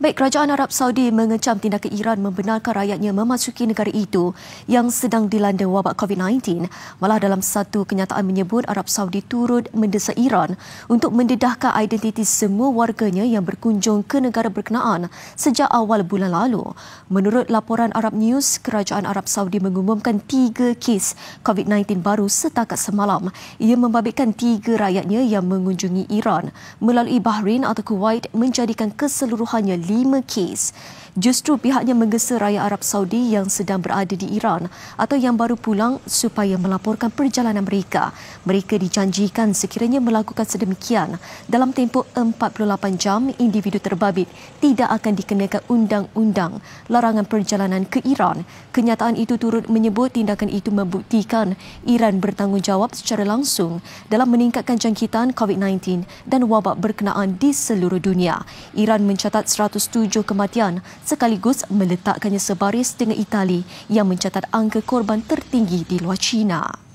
Baik, kerajaan Arab Saudi mengecam tindakan Iran membenarkan rakyatnya memasuki negara itu yang sedang dilanda wabak COVID-19. Malah dalam satu kenyataan menyebut Arab Saudi turut mendesak Iran untuk mendedahkan identiti semua warganya yang berkunjung ke negara berkenaan sejak awal bulan lalu. Menurut laporan Arab News, kerajaan Arab Saudi mengumumkan tiga kes COVID-19 baru setakat semalam. Ia membabitkan tiga rakyatnya yang mengunjungi Iran melalui Bahrain atau Kuwait menjadikan keseluruhannya 5 kes. Justru pihaknya menggesa rakyat Arab Saudi yang sedang berada di Iran atau yang baru pulang supaya melaporkan perjalanan mereka. Mereka dijanjikan sekiranya melakukan sedemikian dalam tempoh 48 jam individu terbabit tidak akan dikenakan undang-undang larangan perjalanan ke Iran. Kenyataan itu turut menyebut tindakan itu membuktikan Iran bertanggungjawab secara langsung dalam meningkatkan jangkitan COVID-19 dan wabak berkenaan di seluruh dunia. Iran mencatat 107 kematian sekaligus meletakkannya sebaris dengan Itali yang mencatat angka korban tertinggi di luar China.